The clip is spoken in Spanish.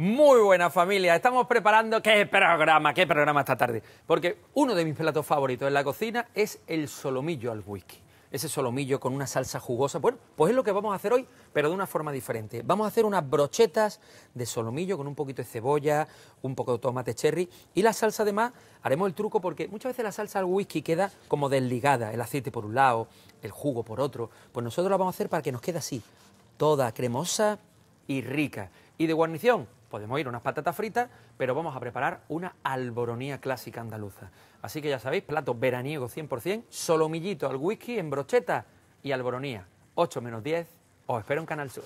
Muy buena familia, estamos preparando qué programa, qué programa esta tarde. Porque uno de mis platos favoritos en la cocina es el solomillo al whisky. Ese solomillo con una salsa jugosa. Bueno, pues es lo que vamos a hacer hoy, pero de una forma diferente. Vamos a hacer unas brochetas de solomillo con un poquito de cebolla, un poco de tomate cherry y la salsa además haremos el truco porque muchas veces la salsa al whisky queda como desligada, el aceite por un lado, el jugo por otro. Pues nosotros la vamos a hacer para que nos quede así, toda cremosa y rica. Y de guarnición, podemos ir unas patatas fritas, pero vamos a preparar una alboronía clásica andaluza. Así que ya sabéis, plato veraniego 100%, solomillito al whisky en brocheta y alboronía. 8 menos 10, os espero en Canal Sur.